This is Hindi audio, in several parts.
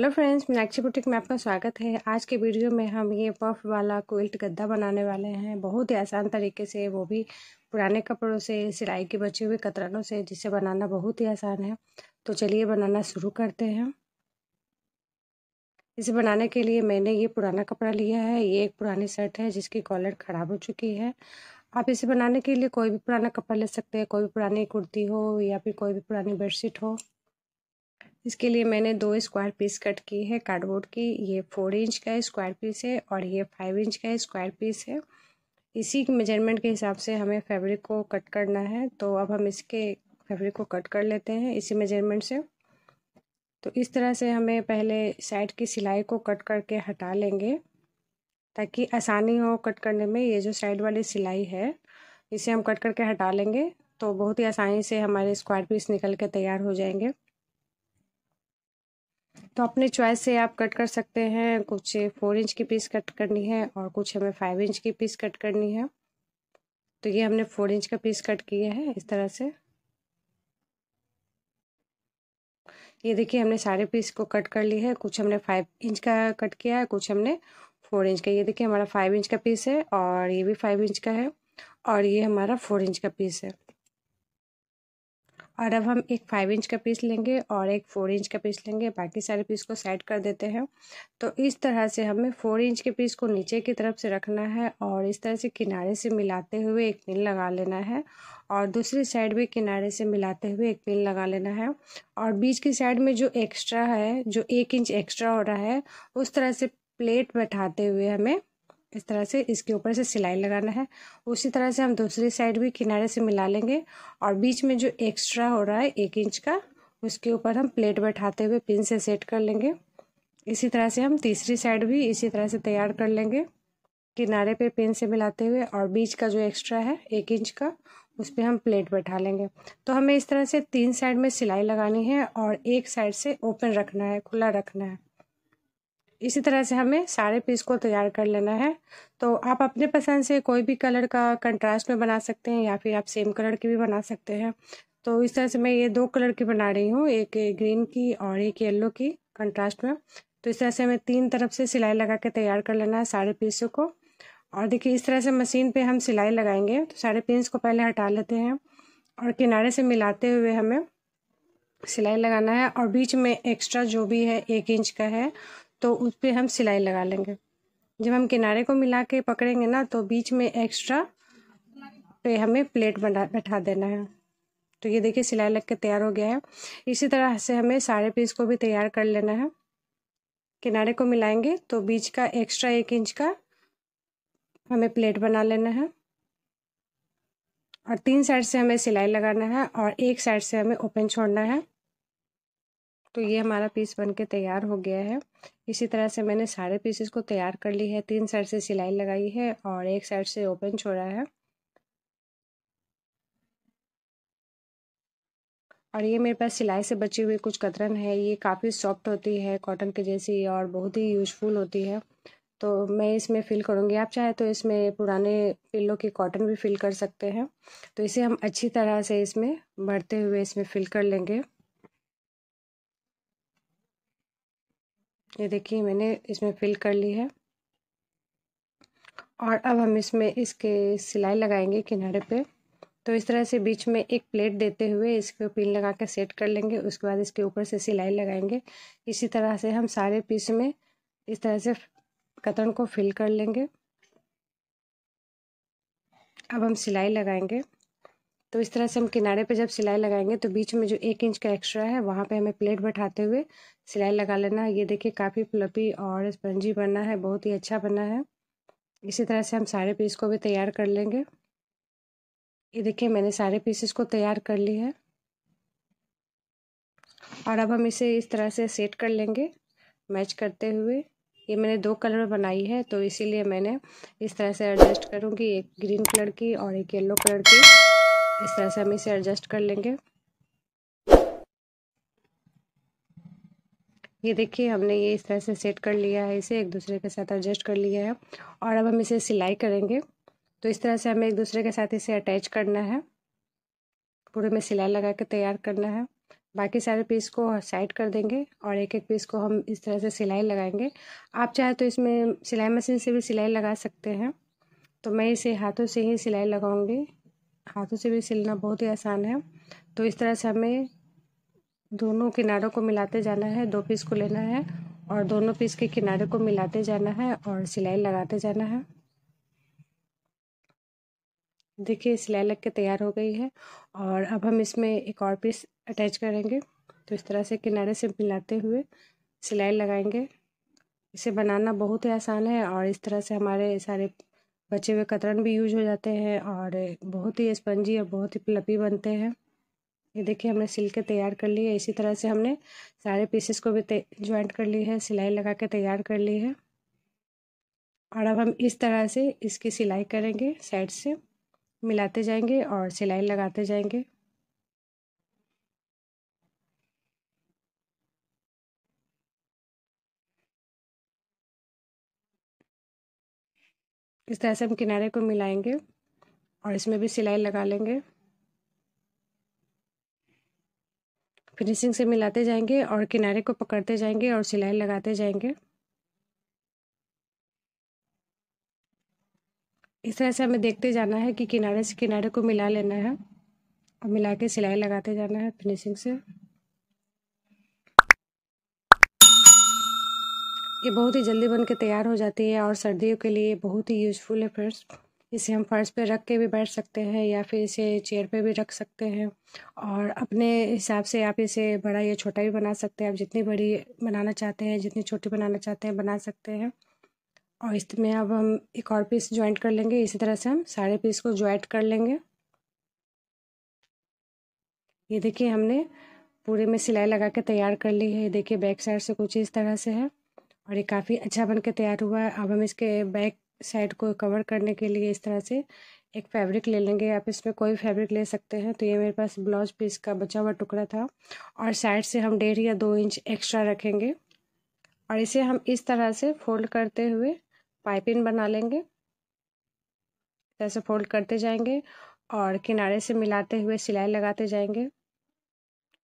हेलो फ्रेंड्स मीनाक्षी बुटीक में आपका स्वागत है आज के वीडियो में हम ये पफ वाला कोल्ट गद्दा बनाने वाले हैं बहुत ही आसान तरीके से वो भी पुराने कपड़ों से सिलाई के बचे हुए कतरनों से जिसे बनाना बहुत ही आसान है तो चलिए बनाना शुरू करते हैं इसे बनाने के लिए मैंने ये पुराना कपड़ा लिया है ये एक पुरानी शर्ट है जिसकी कॉलर ख़राब हो चुकी है आप इसे बनाने के लिए कोई भी पुराना कपड़ा ले सकते हैं कोई भी पुरानी कुर्ती हो या फिर कोई भी पुरानी बेडशीट हो इसके लिए मैंने दो स्क्वायर पीस कट की है कार्डबोर्ड की ये फोर इंच का स्क्वायर पीस है और ये फाइव इंच का स्क्वायर पीस है इसी मेजरमेंट के हिसाब से हमें फैब्रिक को कट करना है तो अब हम इसके फैब्रिक को कट कर लेते हैं इसी मेजरमेंट से तो इस तरह से हमें पहले साइड की सिलाई को कट करके हटा लेंगे ताकि आसानी हो कट करने में ये जो साइड वाली सिलाई है इसे हम कट करके हटा लेंगे तो बहुत ही आसानी से हमारे स्क्वायर पीस निकल के तैयार हो जाएंगे तो अपने चॉइस से आप कट कर सकते हैं कुछ फोर इंच की पीस कट करनी है और कुछ हमें फाइव इंच की पीस कट करनी है तो ये हमने फोर इंच का पीस कट किया है इस तरह से ये देखिए हमने सारे पीस को कट कर लिए है कुछ हमने फाइव इंच का कट किया है कुछ हमने फोर इंच का ये देखिए हमारा फाइव इंच का पीस है और ये भी फाइव इंच का है और ये हमारा फोर इंच का पीस है और अब हम एक फाइव इंच का पीस लेंगे और एक फोर इंच का पीस लेंगे बाकी सारे पीस को सेट कर देते हैं तो इस तरह से हमें फोर इंच के पीस को नीचे की तरफ से रखना है और इस तरह से किनारे से मिलाते हुए एक पिन लगा लेना है और दूसरी साइड भी किनारे से मिलाते हुए एक पिन लगा लेना है और बीच की साइड में जो एक्स्ट्रा है जो एक इंच एक्स्ट्रा हो रहा है उस तरह से प्लेट बैठाते हुए हमें इस तरह से इसके ऊपर से सिलाई लगाना है उसी तरह से हम दूसरी साइड भी किनारे से मिला लेंगे और बीच में जो एक्स्ट्रा हो रहा है एक इंच का उसके ऊपर हम प्लेट बैठाते हुए पिन से सेट कर लेंगे इसी तरह से हम तीसरी साइड भी इसी तरह से तैयार कर लेंगे किनारे पे पिन से मिलाते हुए और बीच का जो एक्स्ट्रा है एक इंच का उस पर हम प्लेट बैठा लेंगे तो हमें इस तरह से तीन साइड में सिलाई लगानी है और एक साइड से ओपन रखना है खुला रखना है इसी तरह से हमें सारे पीस को तैयार कर लेना है तो आप अपने पसंद से कोई भी कलर का कंट्रास्ट में बना सकते हैं या फिर आप सेम कलर की भी बना सकते हैं तो इस तरह से मैं ये दो कलर की बना रही हूँ एक ग्रीन की और एक येलो की कंट्रास्ट में तो इस तरह से हमें तीन तरफ से सिलाई लगा के तैयार कर लेना है सारे पीसों को और देखिए इस तरह से मशीन पे हम सिलाई लगाएंगे तो सारे पीस को पहले हटा लेते हैं और किनारे से मिलाते हुए हमें सिलाई लगाना है और बीच में एक्स्ट्रा जो भी है एक इंच का है तो उस पर हम सिलाई लगा लेंगे जब हम किनारे को मिला के पकड़ेंगे ना तो बीच में एक्स्ट्रा पे हमें प्लेट बना बैठा देना है तो ये देखिए सिलाई लग के तैयार हो गया है इसी तरह से हमें सारे पीस को भी तैयार कर लेना है किनारे को मिलाएंगे तो बीच का एक्स्ट्रा एक इंच का हमें प्लेट बना लेना है और तीन साइड से हमें सिलाई लगाना है और एक साइड से हमें ओपन छोड़ना है तो ये हमारा पीस बन के तैयार हो गया है इसी तरह से मैंने सारे पीसेस को तैयार कर ली है तीन साइड से सिलाई लगाई है और एक साइड से ओपन छोड़ा है और ये मेरे पास सिलाई से बची हुई कुछ कतरन है ये काफ़ी सॉफ्ट होती है कॉटन के जैसी और बहुत ही यूजफुल होती है तो मैं इसमें फिल करूँगी आप चाहे तो इसमें पुराने पिल्लों की कॉटन भी फिल कर सकते हैं तो इसे हम अच्छी तरह से इसमें भरते हुए इसमें फिल कर लेंगे ये देखिए मैंने इसमें फिल कर ली है और अब हम इसमें इसके सिलाई लगाएंगे किनारे पे तो इस तरह से बीच में एक प्लेट देते हुए इसको पिन लगा के सेट कर लेंगे उसके बाद इसके ऊपर से सिलाई लगाएंगे इसी तरह से हम सारे पीस में इस तरह से कतरन को फिल कर लेंगे अब हम सिलाई लगाएंगे तो इस तरह से हम किनारे पे जब सिलाई लगाएंगे तो बीच में जो एक इंच का एक्स्ट्रा है वहाँ पे हमें प्लेट बैठाते हुए सिलाई लगा लेना है ये देखिए काफ़ी फ्लपी और स्पंजी बना है बहुत ही अच्छा बना है इसी तरह से हम सारे पीस को भी तैयार कर लेंगे ये देखिए मैंने सारे पीसेस को तैयार कर ली है और अब हम इसे इस तरह से सेट कर लेंगे मैच करते हुए ये मैंने दो कलर में बनाई है तो इसीलिए मैंने इस तरह से एडजस्ट करूँगी एक ग्रीन कलर की और एक येलो कलर की इस तरह से हम इसे एडजस्ट कर लेंगे ये देखिए हमने ये इस तरह से सेट कर लिया है इसे एक दूसरे के साथ एडजस्ट कर लिया है और अब हम इसे सिलाई करेंगे तो इस तरह से हमें एक दूसरे के साथ इसे अटैच करना है पूरे में सिलाई लगा के तैयार करना है बाकी सारे पीस को साइड कर देंगे और एक एक पीस को हम इस तरह से सिलाई लगाएंगे आप चाहे तो इसमें सिलाई मशीन से भी सिलाई लगा सकते हैं तो मैं इसे हाथों से ही सिलाई लगाऊंगी हाथों से भी सिलना बहुत ही आसान है तो इस तरह से हमें दोनों किनारों को मिलाते जाना है दो पीस को लेना है और दोनों पीस के किनारे को मिलाते जाना है और सिलाई लगाते जाना है देखिए सिलाई लग के तैयार हो गई है और अब हम इसमें एक और पीस अटैच करेंगे तो इस तरह से किनारे से मिलाते हुए सिलाई लगाएंगे इसे बनाना बहुत ही आसान है और इस तरह से हमारे सारे बचे हुए कतरन भी यूज हो जाते हैं और बहुत ही स्पंजी और बहुत ही प्लपी बनते हैं ये देखिए हमने सिल के तैयार कर ली है इसी तरह से हमने सारे पीसेस को भी ज्वाइंट कर ली है सिलाई लगा के तैयार कर ली है और अब हम इस तरह से इसकी सिलाई करेंगे साइड से मिलाते जाएंगे और सिलाई लगाते जाएंगे इस तरह से हम किनारे को मिलाएंगे और इसमें भी सिलाई लगा लेंगे फिनिशिंग से मिलाते जाएंगे और किनारे को पकड़ते जाएंगे और सिलाई लगाते जाएंगे इस तरह से हमें देखते जाना है कि किनारे से किनारे को मिला लेना है और मिला के सिलाई लगाते जाना है फिनिशिंग से ये बहुत ही जल्दी बन के तैयार हो जाती है और सर्दियों के लिए बहुत ही यूज़फुल है फ्रेंड्स इसे हम फर्श पे रख के भी बैठ सकते हैं या फिर इसे चेयर पे भी रख सकते हैं और अपने हिसाब से आप इसे बड़ा या छोटा भी बना सकते हैं आप जितनी बड़ी बनाना चाहते हैं जितनी छोटी बनाना चाहते हैं बना सकते हैं और इसमें अब हम एक और पीस ज्वाइंट कर लेंगे इसी तरह से हम सारे पीस को ज्वाइंट कर लेंगे ये देखिए हमने पूरे में सिलाई लगा के तैयार कर ली है ये देखिए बैक साइड से कुछ इस तरह से है और ये काफ़ी अच्छा बन के तैयार हुआ है अब हम इसके बैक साइड को कवर करने के लिए इस तरह से एक फैब्रिक ले लेंगे आप इसमें कोई फैब्रिक ले सकते हैं तो ये मेरे पास ब्लाउज पीस का बचा हुआ टुकड़ा था और साइड से हम डेढ़ या दो इंच एक्स्ट्रा रखेंगे और इसे हम इस तरह से फोल्ड करते हुए पाइपिंग बना लेंगे ऐसे फोल्ड करते जाएंगे और किनारे से मिलाते हुए सिलाई लगाते जाएंगे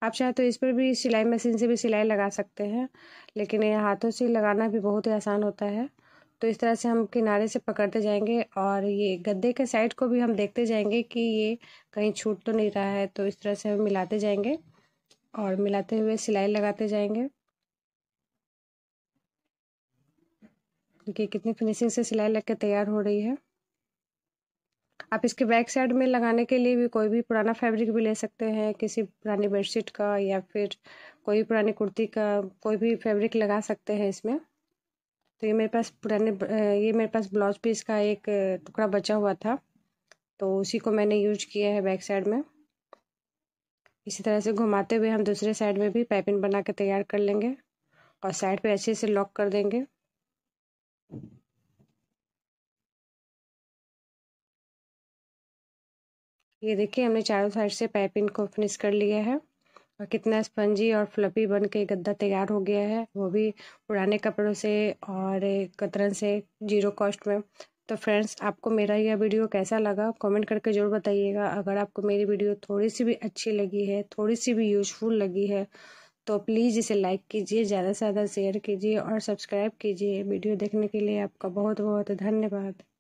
आप चाहे तो इस पर भी सिलाई मशीन से भी सिलाई लगा सकते हैं लेकिन ये हाथों से लगाना भी बहुत ही आसान होता है तो इस तरह से हम किनारे से पकड़ते जाएंगे और ये गद्दे के साइड को भी हम देखते जाएंगे कि ये कहीं छूट तो नहीं रहा है तो इस तरह से हम मिलाते जाएंगे और मिलाते हुए सिलाई लगाते जाएंगे देखिए कितनी फिनिशिंग से सिलाई लग के तैयार हो रही है आप इसके बैक साइड में लगाने के लिए भी कोई भी पुराना फैब्रिक भी ले सकते हैं किसी पुरानी बेडशीट का या फिर कोई पुरानी कुर्ती का कोई भी फैब्रिक लगा सकते हैं इसमें तो ये मेरे पास पुराने ये मेरे पास ब्लाउज पीस का एक टुकड़ा बचा हुआ था तो उसी को मैंने यूज किया है बैक साइड में इसी तरह से घुमाते हुए हम दूसरे साइड में भी पाइपिंग बना के तैयार कर लेंगे और साइड पे अच्छे से लॉक कर देंगे ये देखिए हमने चारों साइड से पाइपिंग को फिनिश कर लिया है और कितना स्पंजी और फ्लपी बन के गद्दा तैयार हो गया है वो भी पुराने कपड़ों से और कतरन से जीरो कॉस्ट में तो फ्रेंड्स आपको मेरा यह वीडियो कैसा लगा कमेंट करके ज़रूर बताइएगा अगर आपको मेरी वीडियो थोड़ी सी भी अच्छी लगी है थोड़ी सी भी यूज़फुल लगी है तो प्लीज़ इसे लाइक कीजिए ज़्यादा से ज़्यादा शेयर कीजिए और सब्सक्राइब कीजिए वीडियो देखने के लिए आपका बहुत बहुत धन्यवाद